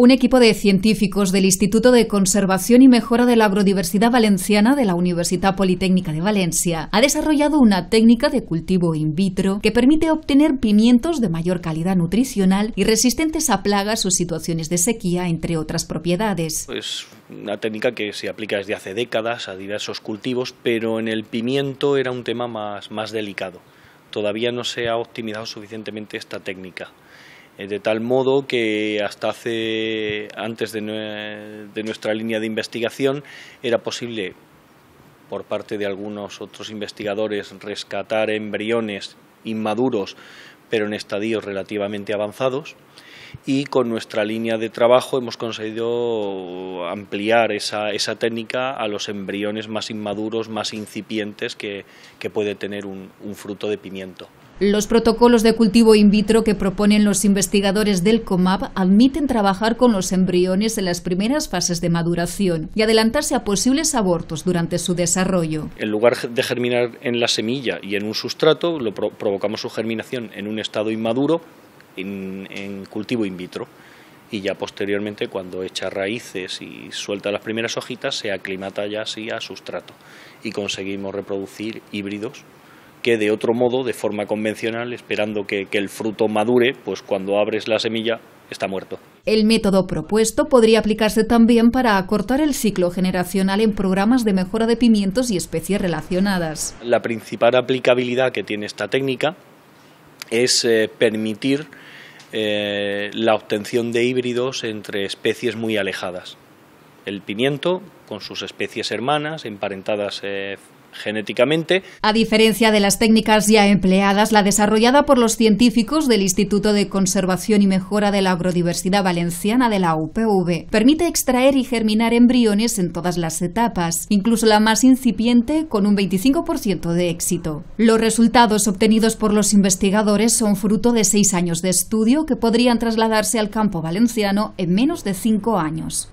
Un equipo de científicos del Instituto de Conservación y Mejora de la Agrodiversidad Valenciana de la Universidad Politécnica de Valencia ha desarrollado una técnica de cultivo in vitro que permite obtener pimientos de mayor calidad nutricional y resistentes a plagas o situaciones de sequía, entre otras propiedades. Es una técnica que se aplica desde hace décadas a diversos cultivos, pero en el pimiento era un tema más, más delicado. Todavía no se ha optimizado suficientemente esta técnica eh, de tal modo que hasta hace antes de, nuestra línea de investigación era posible por parte de algunos otros investigadores rescatar embriones inmaduros pero en estadios relativamente avanzados y con nuestra línea de trabajo hemos conseguido ampliar esa, técnica a los embriones más inmaduros, más incipientes que, puede tener un fruto de pimiento. Los protocolos de cultivo in vitro que proponen los investigadores del COMAP admiten trabajar con los embriones en las primeras fases de maduración y adelantarse a posibles abortos durante su desarrollo. En lugar de germinar en la semilla y en un sustrato, lo provocamos su germinación en un estado inmaduro en, en cultivo in vitro y ya posteriormente cuando echa raíces y suelta las primeras hojitas se aclimata ya así a sustrato y conseguimos reproducir híbridos de otro modo, de forma convencional, esperando que, el fruto madure, pues cuando abres la semilla está muerto. El método propuesto podría aplicarse también para acortar el ciclo generacional en programas de mejora de pimientos y especies relacionadas. La principal aplicabilidad que tiene esta técnica es eh, permitir eh, la obtención de híbridos entre especies muy alejadas. El pimiento con sus especies hermanas, emparentadas eh, genéticamente. A diferencia de las técnicas ya empleadas, la desarrollada por los científicos del Instituto de Conservación y Mejora de la Agrodiversidad Valenciana de la UPV permite extraer y germinar embriones en todas las etapas, incluso la más incipiente, con un 25% de éxito. Los resultados obtenidos por los investigadores son fruto de seis años de estudio que podrían trasladarse al campo valenciano en menos de cinco años.